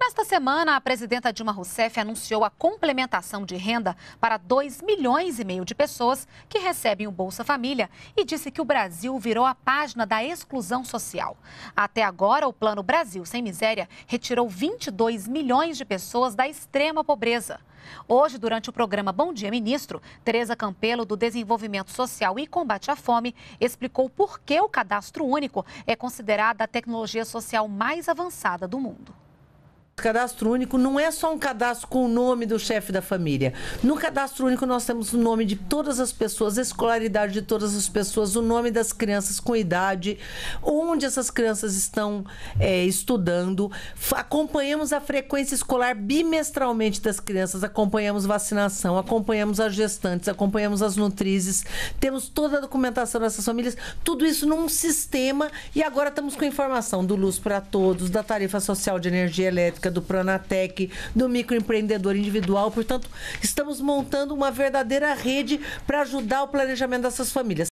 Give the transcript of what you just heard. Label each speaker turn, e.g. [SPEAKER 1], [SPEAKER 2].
[SPEAKER 1] Nesta semana, a presidenta Dilma Rousseff anunciou a complementação de renda para 2 milhões e meio de pessoas que recebem o Bolsa Família e disse que o Brasil virou a página da exclusão social. Até agora, o Plano Brasil Sem Miséria retirou 22 milhões de pessoas da extrema pobreza. Hoje, durante o programa Bom Dia Ministro, Tereza Campelo, do Desenvolvimento Social e Combate à Fome, explicou por que o cadastro único é considerada a tecnologia social mais avançada do mundo
[SPEAKER 2] cadastro único não é só um cadastro com o nome do chefe da família. No cadastro único nós temos o nome de todas as pessoas, a escolaridade de todas as pessoas, o nome das crianças com idade, onde essas crianças estão é, estudando. Acompanhamos a frequência escolar bimestralmente das crianças, acompanhamos vacinação, acompanhamos as gestantes, acompanhamos as nutrizes, temos toda a documentação dessas famílias, tudo isso num sistema e agora estamos com informação do Luz para Todos, da tarifa social de energia elétrica do Pronatec, do microempreendedor individual. Portanto, estamos montando uma verdadeira rede para ajudar o planejamento dessas famílias.